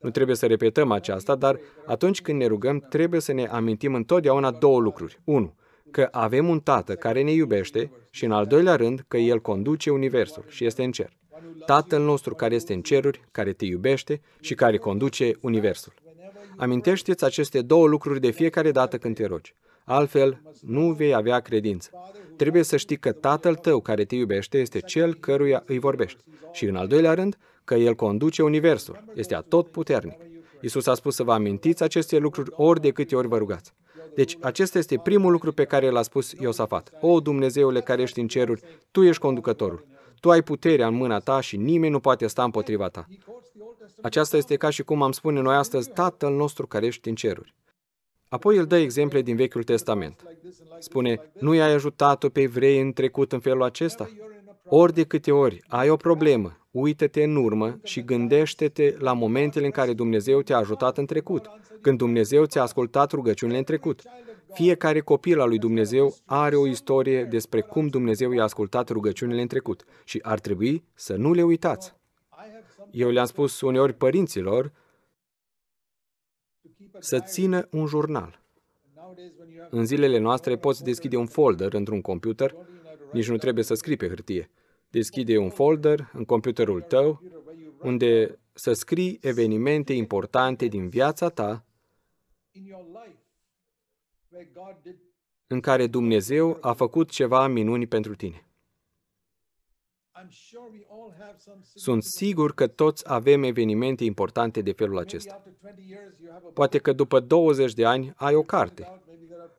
Nu trebuie să repetăm aceasta, dar atunci când ne rugăm, trebuie să ne amintim întotdeauna două lucruri. Unu, Că avem un Tată care ne iubește și, în al doilea rând, că El conduce Universul și este în cer. Tatăl nostru care este în ceruri, care te iubește și care conduce Universul. Amintește-ți aceste două lucruri de fiecare dată când te rogi. Altfel, nu vei avea credință. Trebuie să știi că Tatăl tău care te iubește este Cel căruia îi vorbești. Și în al doilea rând, că El conduce Universul. Este atotputernic. Iisus a spus să vă amintiți aceste lucruri ori de câte ori vă rugați. Deci, acesta este primul lucru pe care l-a spus Iosafat. O, Dumnezeule care ești în ceruri, Tu ești conducătorul. Tu ai puterea în mâna ta și nimeni nu poate sta împotriva ta. Aceasta este ca și cum am spune noi astăzi, Tatăl nostru care ești în ceruri. Apoi îl dă exemple din Vechiul Testament. Spune, nu i-ai ajutat-o pe evrei în trecut în felul acesta? Ori de câte ori ai o problemă, uită-te în urmă și gândește-te la momentele în care Dumnezeu te-a ajutat în trecut, când Dumnezeu ți-a ascultat rugăciunile în trecut. Fiecare copil al lui Dumnezeu are o istorie despre cum Dumnezeu i-a ascultat rugăciunile în trecut și ar trebui să nu le uitați. Eu le-am spus uneori părinților să țină un jurnal. În zilele noastre poți deschide un folder într-un computer, nici nu trebuie să scrii pe hârtie. Deschide un folder în computerul tău, unde să scrii evenimente importante din viața ta în care Dumnezeu a făcut ceva minuni pentru tine. Sunt sigur că toți avem evenimente importante de felul acesta. Poate că după 20 de ani ai o carte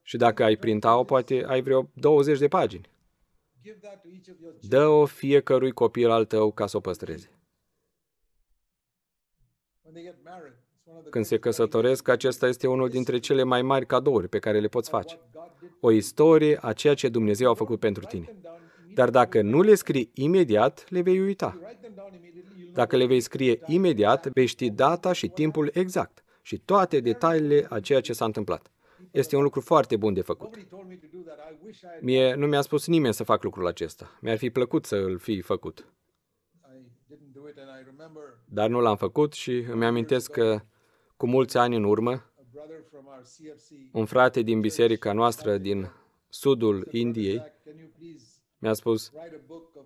și dacă ai printa-o, poate ai vreo 20 de pagini. Dă-o fiecărui copil al tău ca să o păstreze. Când se căsătoresc, acesta este unul dintre cele mai mari cadouri pe care le poți face. O istorie a ceea ce Dumnezeu a făcut pentru tine. Dar dacă nu le scrii imediat, le vei uita. Dacă le vei scrie imediat, vei ști data și timpul exact și toate detaliile a ceea ce s-a întâmplat. Este un lucru foarte bun de făcut. Mie nu mi-a spus nimeni să fac lucrul acesta. Mi-ar fi plăcut să îl fi făcut. Dar nu l-am făcut și îmi amintesc că cu mulți ani în urmă, un frate din biserica noastră din sudul Indiei mi-a spus,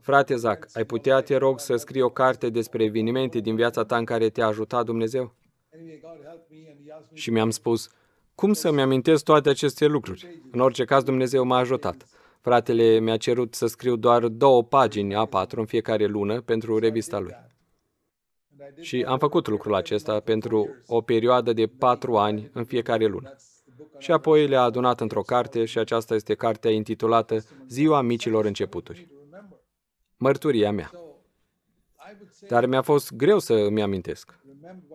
frate Zac, ai putea, te rog, să scrii o carte despre evenimente din viața ta în care te-a ajutat Dumnezeu? Și mi-am spus, cum să-mi amintesc toate aceste lucruri? În orice caz, Dumnezeu m-a ajutat. Fratele mi-a cerut să scriu doar două pagini A4 în fiecare lună pentru revista lui. Și am făcut lucrul acesta pentru o perioadă de patru ani în fiecare lună și apoi le-a adunat într-o carte și aceasta este cartea intitulată Ziua Micilor Începuturi. Mărturia mea. Dar mi-a fost greu să îmi amintesc.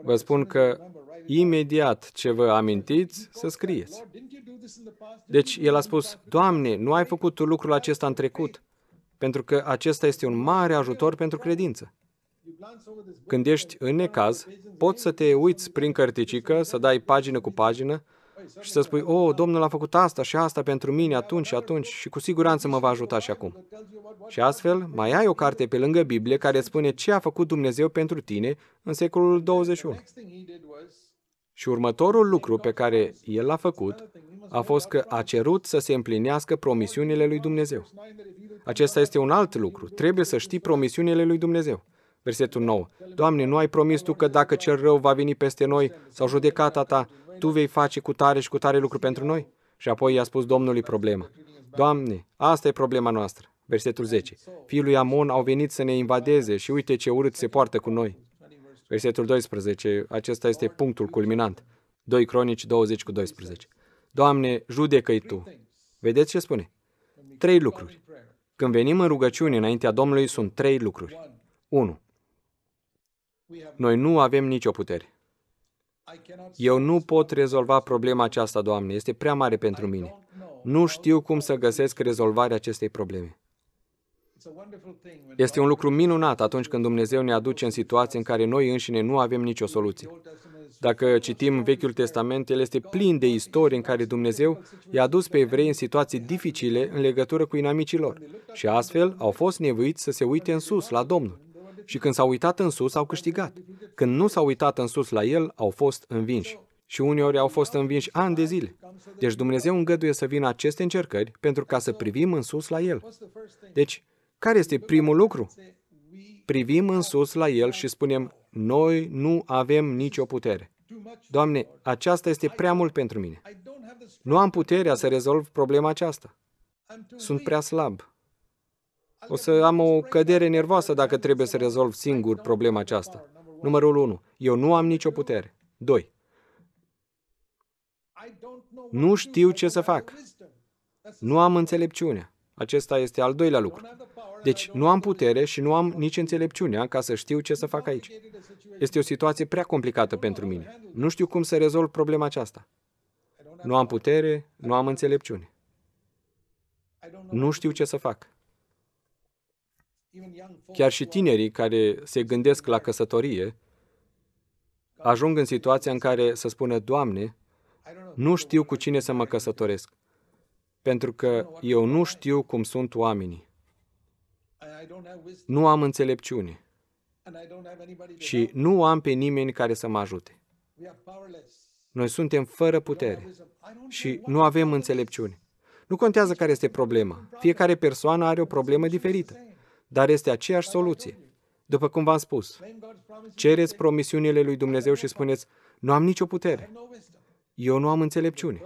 Vă spun că imediat ce vă amintiți, să scrieți. Deci el a spus, Doamne, nu ai făcut lucrul acesta în trecut, pentru că acesta este un mare ajutor pentru credință. Când ești în necaz, poți să te uiți prin cărticică, să dai pagină cu pagină și să spui, oh Domnul a făcut asta și asta pentru mine atunci și atunci și cu siguranță mă va ajuta și acum. Și astfel, mai ai o carte pe lângă Biblie care spune ce a făcut Dumnezeu pentru tine în secolul 21. Și următorul lucru pe care el l-a făcut a fost că a cerut să se împlinească promisiunile lui Dumnezeu. Acesta este un alt lucru. Trebuie să știi promisiunile lui Dumnezeu. Versetul 9. Doamne, nu ai promis Tu că dacă cel rău va veni peste noi sau judecata Ta, tu vei face cu tare și cu tare lucru pentru noi? Și apoi i-a spus Domnului problema. Doamne, asta e problema noastră. Versetul 10. Fiul lui Amon au venit să ne invadeze și uite ce urât se poartă cu noi. Versetul 12. Acesta este punctul culminant. 2 Cronici 20 cu 12. Doamne, judecă-i Tu. Vedeți ce spune? Trei lucruri. Când venim în rugăciune înaintea Domnului, sunt trei lucruri. 1. Noi nu avem nicio putere. Eu nu pot rezolva problema aceasta, Doamne, este prea mare pentru mine. Nu știu cum să găsesc rezolvarea acestei probleme. Este un lucru minunat atunci când Dumnezeu ne aduce în situații în care noi înșine nu avem nicio soluție. Dacă citim Vechiul Testament, el este plin de istorii în care Dumnezeu i-a adus pe evrei în situații dificile în legătură cu inamicii lor și astfel au fost nevoiți să se uite în sus, la Domnul. Și când s-au uitat în sus, au câștigat. Când nu s-au uitat în sus la el, au fost învinși. Și uneori au fost învinși ani de zile. Deci Dumnezeu îngăduie să vină aceste încercări pentru ca să privim în sus la El. Deci, care este primul lucru? Privim în sus la El și spunem, noi nu avem nicio putere. Doamne, aceasta este prea mult pentru mine. Nu am puterea să rezolv problema aceasta. Sunt prea slab. O să am o cădere nervoasă dacă trebuie să rezolv singur problema aceasta. Numărul 1. Eu nu am nicio putere. 2. Nu știu ce să fac. Nu am înțelepciunea. Acesta este al doilea lucru. Deci nu am putere și nu am nici înțelepciunea ca să știu ce să fac aici. Este o situație prea complicată pentru mine. Nu știu cum să rezolv problema aceasta. Nu am putere, nu am înțelepciune. Nu știu ce să fac. Chiar și tinerii care se gândesc la căsătorie ajung în situația în care să spună, Doamne, nu știu cu cine să mă căsătoresc, pentru că eu nu știu cum sunt oamenii. Nu am înțelepciune și nu am pe nimeni care să mă ajute. Noi suntem fără putere și nu avem înțelepciune. Nu contează care este problema. Fiecare persoană are o problemă diferită dar este aceeași soluție. După cum v-am spus, cereți promisiunile lui Dumnezeu și spuneți, nu am nicio putere, eu nu am înțelepciune.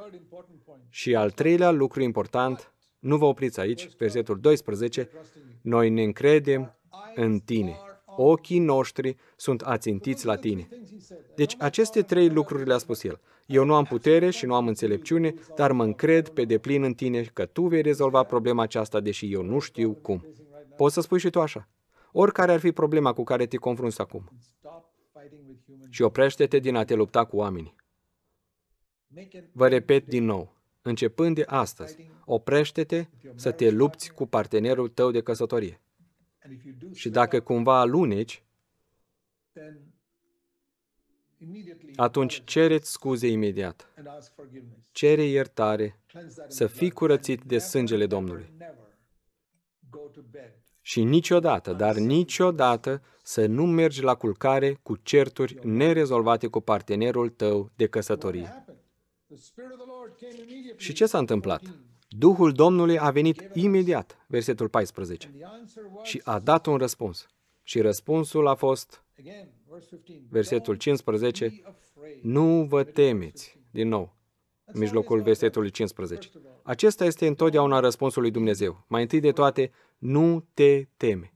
Și al treilea lucru important, nu vă opriți aici, versetul 12, noi ne încredem în tine. Ochii noștri sunt ațintiți la tine. Deci aceste trei lucruri le-a spus el. Eu nu am putere și nu am înțelepciune, dar mă încred pe deplin în tine că tu vei rezolva problema aceasta, deși eu nu știu cum. Poți să spui și tu așa. Oricare ar fi problema cu care te confrunți acum. Și oprește-te din a te lupta cu oamenii. Vă repet din nou, începând de astăzi, oprește-te să te lupți cu partenerul tău de căsătorie. Și dacă cumva aluneci, atunci cereți scuze imediat. Cere iertare, să fii curățit de sângele Domnului și niciodată, dar niciodată să nu mergi la culcare cu certuri nerezolvate cu partenerul tău de căsătorie. Și ce s-a întâmplat? Duhul Domnului a venit imediat, versetul 14, și a dat un răspuns. Și răspunsul a fost, versetul 15, nu vă temeți, din nou, în mijlocul versetului 15. Acesta este întotdeauna răspunsul lui Dumnezeu. Mai întâi de toate, nu te teme.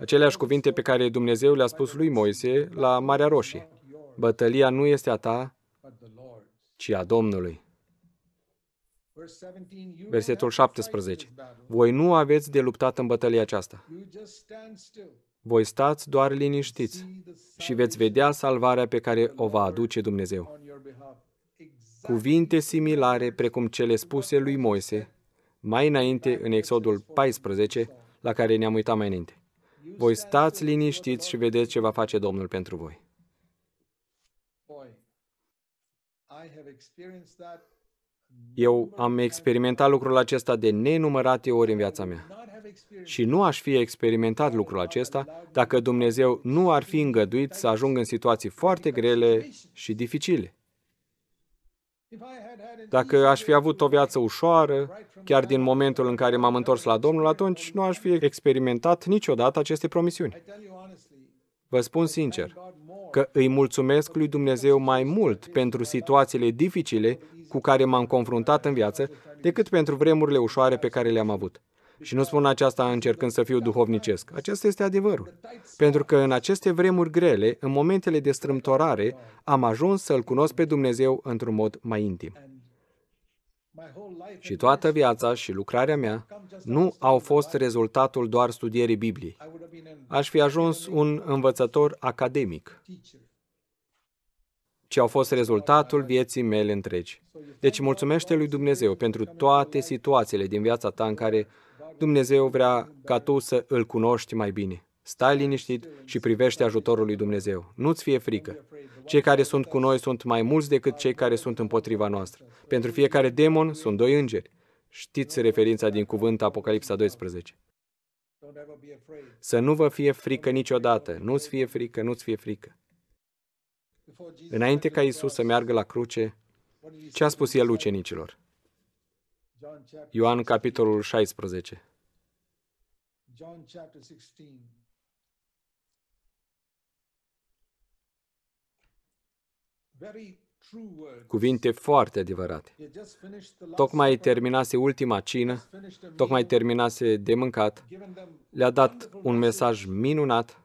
Aceleași cuvinte pe care Dumnezeu le-a spus lui Moise la Marea Roșie. Bătălia nu este a ta, ci a Domnului. Versetul 17. Voi nu aveți de luptat în bătălia aceasta voi stați doar liniștiți și veți vedea salvarea pe care o va aduce Dumnezeu. Cuvinte similare precum cele spuse lui Moise mai înainte în Exodul 14, la care ne-am uitat mai înainte. Voi stați liniștiți și vedeți ce va face Domnul pentru voi. Eu am experimentat lucrul acesta de nenumărate ori în viața mea. Și nu aș fi experimentat lucrul acesta dacă Dumnezeu nu ar fi îngăduit să ajung în situații foarte grele și dificile. Dacă aș fi avut o viață ușoară, chiar din momentul în care m-am întors la Domnul, atunci nu aș fi experimentat niciodată aceste promisiuni. Vă spun sincer că îi mulțumesc lui Dumnezeu mai mult pentru situațiile dificile cu care m-am confruntat în viață decât pentru vremurile ușoare pe care le-am avut. Și nu spun aceasta încercând să fiu duhovnicesc. Acesta este adevărul. Pentru că în aceste vremuri grele, în momentele de strâmtorare, am ajuns să-L cunosc pe Dumnezeu într-un mod mai intim. Și toată viața și lucrarea mea nu au fost rezultatul doar studierii Bibliei. Aș fi ajuns un învățător academic, ci au fost rezultatul vieții mele întregi. Deci mulțumește lui Dumnezeu pentru toate situațiile din viața ta în care Dumnezeu vrea ca tu să îl cunoști mai bine. Stai liniștit și privește ajutorul lui Dumnezeu. Nu-ți fie frică. Cei care sunt cu noi sunt mai mulți decât cei care sunt împotriva noastră. Pentru fiecare demon sunt doi îngeri. Știți referința din cuvânt Apocalipsa 12. Să nu vă fie frică niciodată. Nu-ți fie frică, nu-ți fie frică. Înainte ca Isus să meargă la cruce, ce a spus el ucenicilor? Ioan, capitolul 16. John chapter 16. Cuvinte foarte adevărate. Tocmai terminase ultima cină, tocmai terminase de mâncat, le-a dat un mesaj minunat,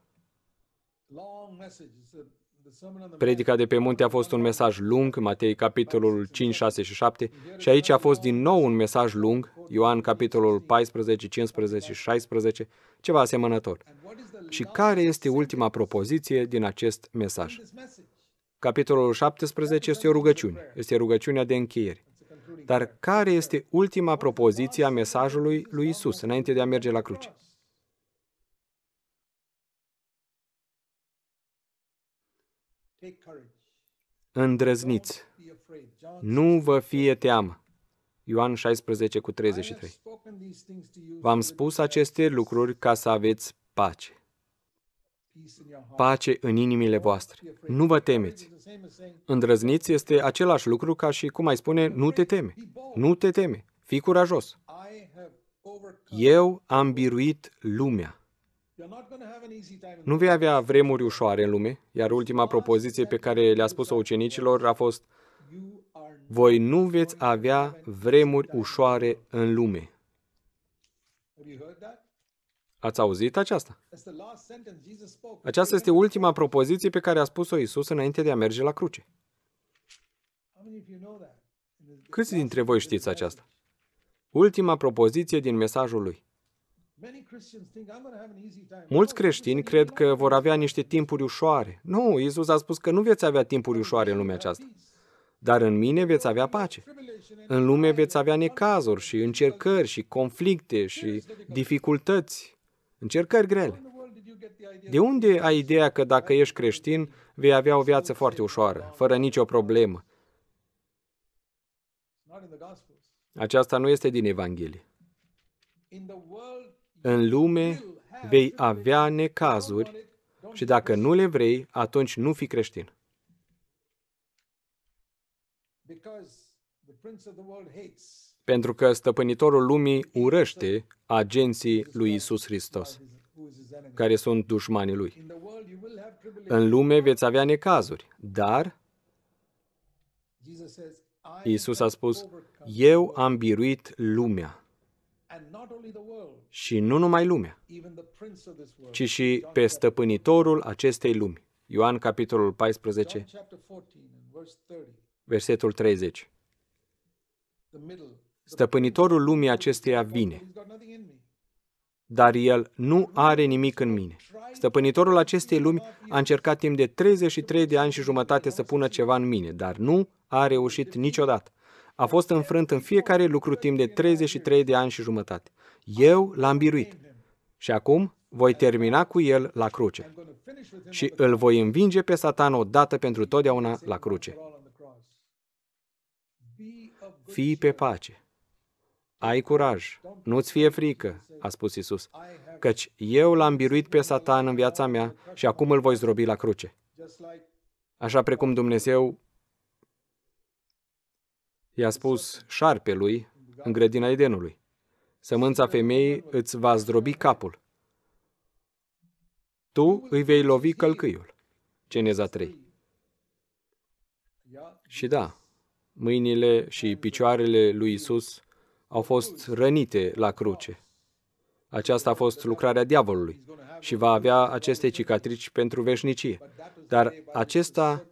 Predica de pe munte a fost un mesaj lung, Matei capitolul 5, 6 și 7, și aici a fost din nou un mesaj lung, Ioan capitolul 14, 15 și 16, ceva asemănător. Și care este ultima propoziție din acest mesaj? Capitolul 17 este o rugăciune, este rugăciunea de încheiere. Dar care este ultima propoziție a mesajului lui Isus înainte de a merge la cruce? Îndrăzniți, nu vă fie teamă. Ioan 16 cu 33. V-am spus aceste lucruri ca să aveți pace. Pace în inimile voastre. Nu vă temeți. Îndrăzniți este același lucru ca și cum ai spune, nu te teme. Nu te teme. Fii curajos. Eu am biruit lumea. Nu vei avea vremuri ușoare în lume, iar ultima propoziție pe care le-a spus-o ucenicilor a fost Voi nu veți avea vremuri ușoare în lume. Ați auzit aceasta? Aceasta este ultima propoziție pe care a spus-o Isus înainte de a merge la cruce. Câți dintre voi știți aceasta? Ultima propoziție din mesajul lui. Mulți creștini cred că vor avea niște timpuri ușoare. Nu, Isus a spus că nu veți avea timpuri ușoare în lumea aceasta. Dar în mine veți avea pace. În lume veți avea necazuri și încercări și conflicte și dificultăți. Încercări grele. De unde ai ideea că dacă ești creștin, vei avea o viață foarte ușoară, fără nicio problemă? Aceasta nu este din Evanghelie. În lume vei avea necazuri și dacă nu le vrei, atunci nu fi creștin. Pentru că stăpânitorul lumii urăște agenții lui Isus Hristos, care sunt dușmanii lui. În lume veți avea necazuri, dar Isus a spus, eu am biruit lumea și nu numai lumea, ci și pe stăpânitorul acestei lumi. Ioan, capitolul 14, versetul 30. Stăpânitorul lumii acesteia vine, dar el nu are nimic în mine. Stăpânitorul acestei lumi a încercat timp de 33 de ani și jumătate să pună ceva în mine, dar nu a reușit niciodată a fost înfrânt în fiecare lucru timp de 33 de ani și jumătate. Eu l-am biruit. Și acum voi termina cu el la cruce. Și îl voi învinge pe Satan o dată pentru totdeauna la cruce. Fii pe pace. Ai curaj, nu-ți fie frică, a spus Isus, căci eu l-am biruit pe Satan în viața mea și acum îl voi zdrobi la cruce. Așa precum Dumnezeu i-a spus șarpelui în grădina Edenului, sămânța femeii îți va zdrobi capul. Tu îi vei lovi călcâiul. Geneza 3. Și da, mâinile și picioarele lui Isus au fost rănite la cruce. Aceasta a fost lucrarea diavolului și va avea aceste cicatrici pentru veșnicie. Dar acesta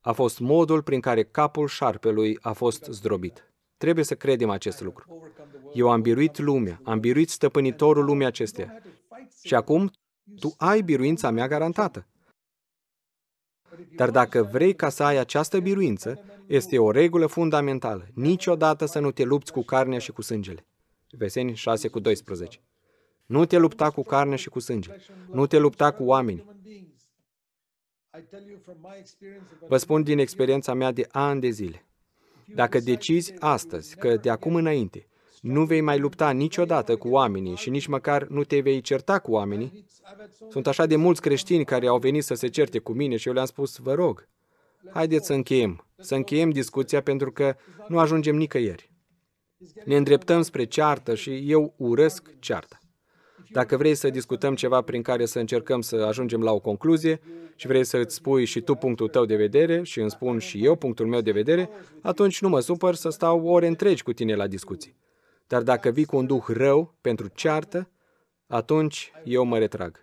a fost modul prin care capul șarpelui a fost zdrobit. Trebuie să credem acest lucru. Eu am biruit lumea, am biruit stăpânitorul lumii acesteia. Și acum tu ai biruința mea garantată. Dar dacă vrei ca să ai această biruință, este o regulă fundamentală. Niciodată să nu te lupți cu carnea și cu sângele. Veseni 6 cu 12. Nu te lupta cu carne și cu sânge. Nu te lupta cu oameni. Vă spun din experiența mea de ani de zile. Dacă decizi astăzi că de acum înainte nu vei mai lupta niciodată cu oamenii și nici măcar nu te vei certa cu oamenii, sunt așa de mulți creștini care au venit să se certe cu mine și eu le-am spus, vă rog, haideți să încheiem, să încheiem discuția pentru că nu ajungem nicăieri. Ne îndreptăm spre ceartă și eu urăsc cearta. Dacă vrei să discutăm ceva prin care să încercăm să ajungem la o concluzie și vrei să îți spui și tu punctul tău de vedere și îmi spun și eu punctul meu de vedere, atunci nu mă supăr să stau ore întregi cu tine la discuții. Dar dacă vii cu un duh rău pentru ceartă, atunci eu mă retrag.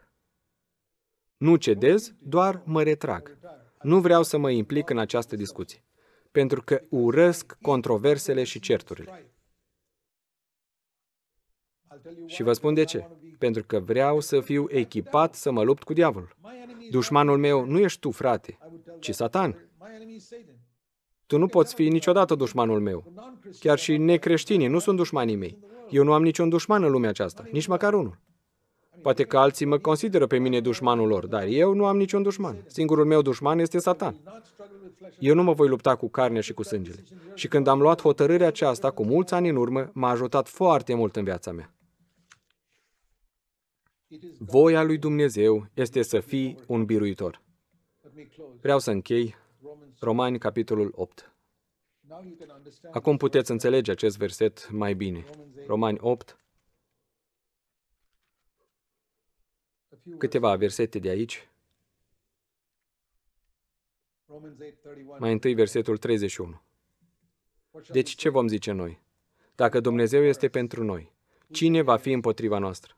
Nu cedez, doar mă retrag. Nu vreau să mă implic în această discuție, pentru că urăsc controversele și certurile. Și vă spun de ce. Pentru că vreau să fiu echipat să mă lupt cu diavolul. Dușmanul meu nu ești tu, frate, ci Satan. Tu nu poți fi niciodată dușmanul meu. Chiar și necreștinii nu sunt dușmanii mei. Eu nu am niciun dușman în lumea aceasta, nici măcar unul. Poate că alții mă consideră pe mine dușmanul lor, dar eu nu am niciun dușman. Singurul meu dușman este Satan. Eu nu mă voi lupta cu carnea și cu sângele. Și când am luat hotărârea aceasta cu mulți ani în urmă, m-a ajutat foarte mult în viața mea. Voia lui Dumnezeu este să fii un biruitor. Vreau să închei Romani, capitolul 8. Acum puteți înțelege acest verset mai bine. Romani 8, câteva versete de aici. Mai întâi versetul 31. Deci ce vom zice noi? Dacă Dumnezeu este pentru noi, cine va fi împotriva noastră?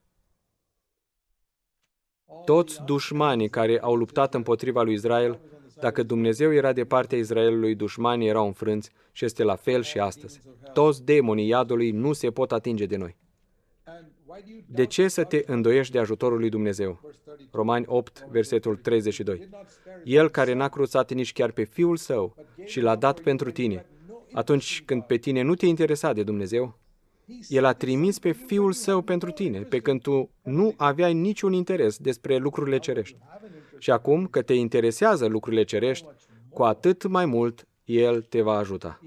toți dușmanii care au luptat împotriva lui Israel, dacă Dumnezeu era de partea Israelului, dușmanii erau înfrânți și este la fel și astăzi. Toți demonii iadului nu se pot atinge de noi. De ce să te îndoiești de ajutorul lui Dumnezeu? Romani 8, versetul 32. El care n-a cruțat nici chiar pe Fiul Său și l-a dat pentru tine, atunci când pe tine nu te interesa de Dumnezeu, el a trimis pe Fiul Său pentru tine, pe când tu nu aveai niciun interes despre lucrurile cerești. Și acum că te interesează lucrurile cerești, cu atât mai mult El te va ajuta.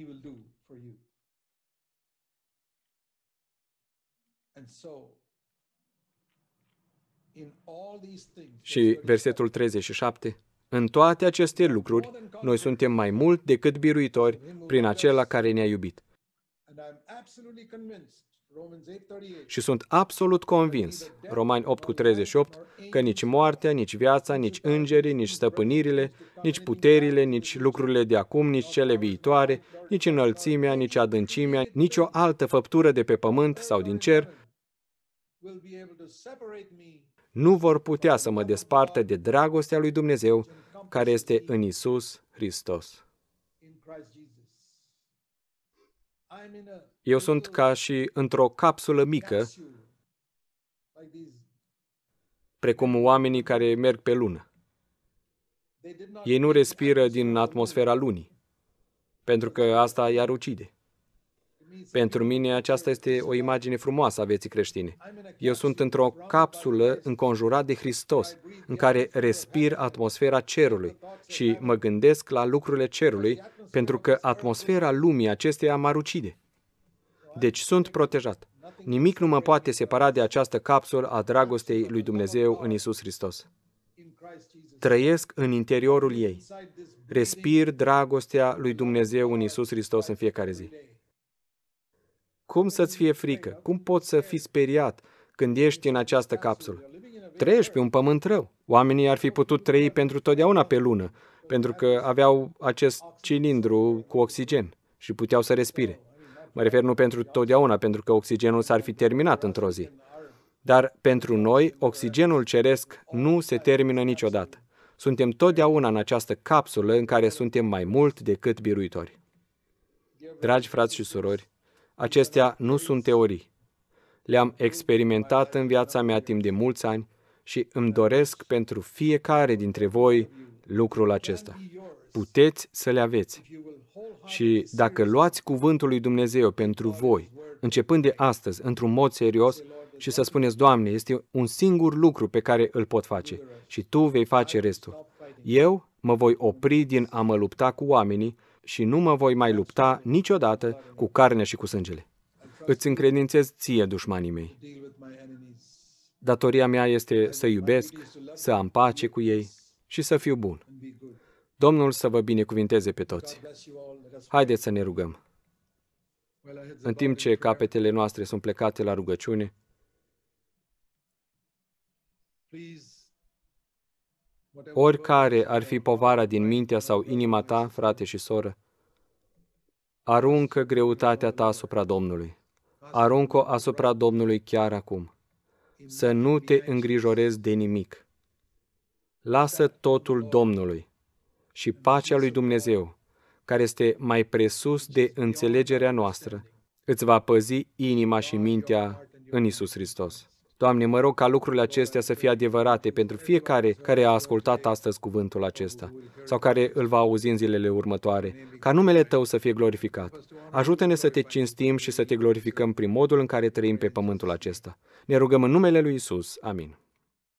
Și versetul 37. În toate aceste lucruri, noi suntem mai mult decât biruitori prin acela care ne-a iubit. Și sunt absolut convins, Romani 8 cu 38, că nici moartea, nici viața, nici îngerii, nici stăpânirile, nici puterile, nici lucrurile de acum, nici cele viitoare, nici înălțimea, nici adâncimea, nici o altă făptură de pe pământ sau din cer, nu vor putea să mă despartă de dragostea lui Dumnezeu care este în Isus Hristos. Eu sunt ca și într-o capsulă mică, precum oamenii care merg pe lună. Ei nu respiră din atmosfera lunii, pentru că asta i-ar ucide. Pentru mine aceasta este o imagine frumoasă a vieții creștine. Eu sunt într-o capsulă înconjurat de Hristos, în care respir atmosfera cerului și mă gândesc la lucrurile cerului, pentru că atmosfera lumii acesteia mă ucide. Deci sunt protejat. Nimic nu mă poate separa de această capsulă a dragostei lui Dumnezeu în Isus Hristos. Trăiesc în interiorul ei. Respir dragostea lui Dumnezeu în Isus Hristos în fiecare zi. Cum să-ți fie frică? Cum poți să fii speriat când ești în această capsulă? Trăiești pe un pământ rău. Oamenii ar fi putut trăi pentru totdeauna pe lună, pentru că aveau acest cilindru cu oxigen și puteau să respire. Mă refer nu pentru totdeauna, pentru că oxigenul s-ar fi terminat într-o zi. Dar pentru noi, oxigenul ceresc nu se termină niciodată. Suntem totdeauna în această capsulă în care suntem mai mult decât biruitori. Dragi frați și surori, Acestea nu sunt teorii. Le-am experimentat în viața mea timp de mulți ani și îmi doresc pentru fiecare dintre voi lucrul acesta. Puteți să le aveți. Și dacă luați cuvântul lui Dumnezeu pentru voi, începând de astăzi, într-un mod serios, și să spuneți, Doamne, este un singur lucru pe care îl pot face și Tu vei face restul. Eu mă voi opri din a mă lupta cu oamenii și nu mă voi mai lupta niciodată cu carnea și cu sângele. Îți încredințez ție dușmanii mei. Datoria mea este să iubesc, să am pace cu ei și să fiu bun. Domnul să vă binecuvinteze pe toți. Haideți să ne rugăm. În timp ce capetele noastre sunt plecate la rugăciune, oricare ar fi povara din mintea sau inima ta, frate și soră, aruncă greutatea ta asupra Domnului. Aruncă-o asupra Domnului chiar acum. Să nu te îngrijorezi de nimic. Lasă totul Domnului și pacea lui Dumnezeu, care este mai presus de înțelegerea noastră, îți va păzi inima și mintea în Isus Hristos. Doamne, mă rog ca lucrurile acestea să fie adevărate pentru fiecare care a ascultat astăzi cuvântul acesta sau care îl va auzi în zilele următoare, ca numele Tău să fie glorificat. Ajută-ne să te cinstim și să te glorificăm prin modul în care trăim pe pământul acesta. Ne rugăm în numele lui Isus. Amin.